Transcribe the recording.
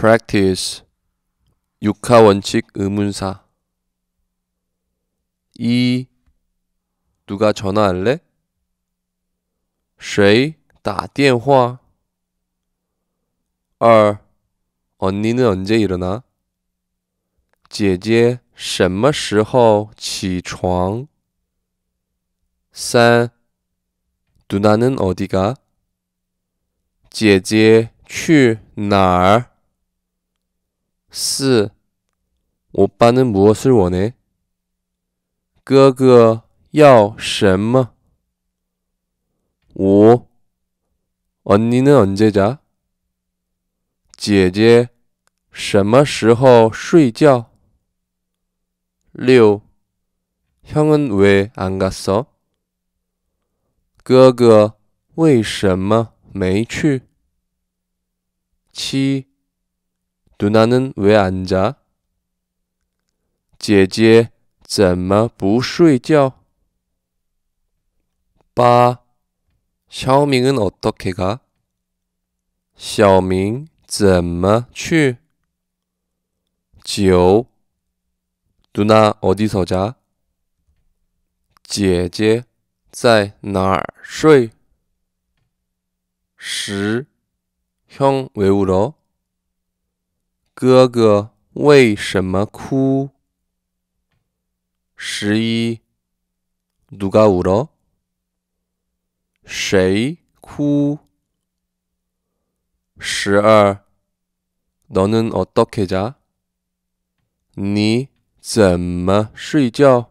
practice 육하 원칙 의문사 이 누가 전화할래? 谁打电话? 2. 언니는 언제 일어나? 姐姐什么时候起床? 3. 누나는 어디가? 姐姐去哪儿?스 오빠는 무엇을 원해? 끄어 야什么? 5. 언니는 언제 자? 姐姐什么时候睡觉? 6. 어. 형은 왜 안 갔어? 哥哥为什么没去？ 그, 7. 그, 누나는 왜 앉아? 姐姐怎么不睡觉? 8. 샤오밍은 어떻게 가? 小明怎么去? 9. 누나 어디서 자? 姐姐在哪儿睡?1형왜 울어? 哥哥为什么哭？十一，누가왔 어？ 谁哭？十二，너는어떻게 자？ 你怎么睡觉？